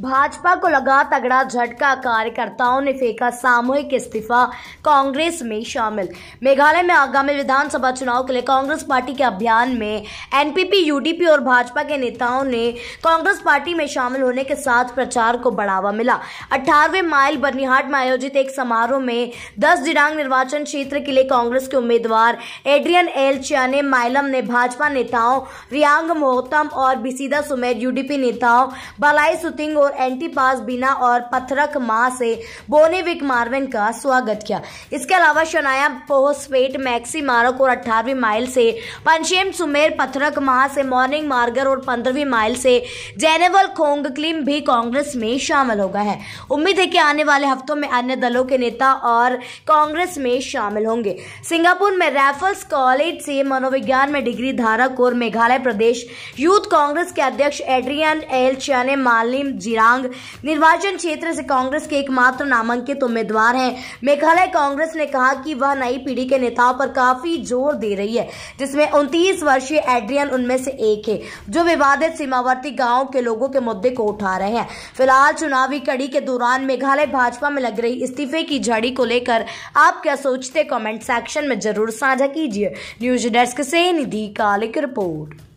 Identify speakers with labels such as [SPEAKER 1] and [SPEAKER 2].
[SPEAKER 1] भाजपा को लगा तगड़ा झटका कार्यकर्ताओं ने फेंका सामूहिक इस्तीफा कांग्रेस में शामिल मेघालय में आगामी विधानसभा चुनाव के लिए कांग्रेस पार्टी के अभियान में एनपीपी यूडीपी और भाजपा के नेताओं ने कांग्रेस पार्टी में शामिल होने के साथ प्रचार को बढ़ावा मिला अठारहवें माइल बरनिहाट में आयोजित एक समारोह में दस दिनांग निर्वाचन क्षेत्र के लिए कांग्रेस के उम्मीदवार एड्रियन एल चियाने माइलम ने भाजपा नेताओं रियांग मोहतम और बिसीदा सुमेर यूडीपी नेताओं बलाई सुतिंग और और एंटीपास बिना और पथरक माह से बोनेविक मार्विन का स्वागत किया इसके अलावा शनाया पोहस्पेट मैक्सी मार्ग और अट्ठारहवीं माइल से पंचेम सुमेर पथरक माह से मॉर्निंग मार्गर और पंद्रहवीं माइल से जेनेवल खोंगक्लिम भी कांग्रेस में शामिल होगा है उम्मीद है कि आने वाले हफ्तों में अन्य दलों के नेता और कांग्रेस में शामिल होंगे सिंगापुर में रैफल्स कॉलेज से मनोविज्ञान में डिग्री धारक और मेघालय प्रदेश यूथ कांग्रेस के अध्यक्ष एड्रियन एल चने मालिम जी जिरांग निर्वाचन क्षेत्र से कांग्रेस के एकमात्र नामांकित उम्मीदवार हैं मेघालय कांग्रेस ने कहा कि वह नई पीढ़ी के नेताओं पर काफी जोर दे रही है जिसमें उनतीस वर्षीय एड्रियन उनमें से एक है जो विवादित सीमावर्ती गाँव के लोगों के मुद्दे को उठा रहे हैं फिलहाल चुनावी कड़ी के दौरान मेघालय भाजपा में लग रही इस्तीफे की झड़ी को लेकर आप क्या सोचते कमेंट सेक्शन में जरूर साझा कीजिए न्यूज डेस्क से निधि काल रिपोर्ट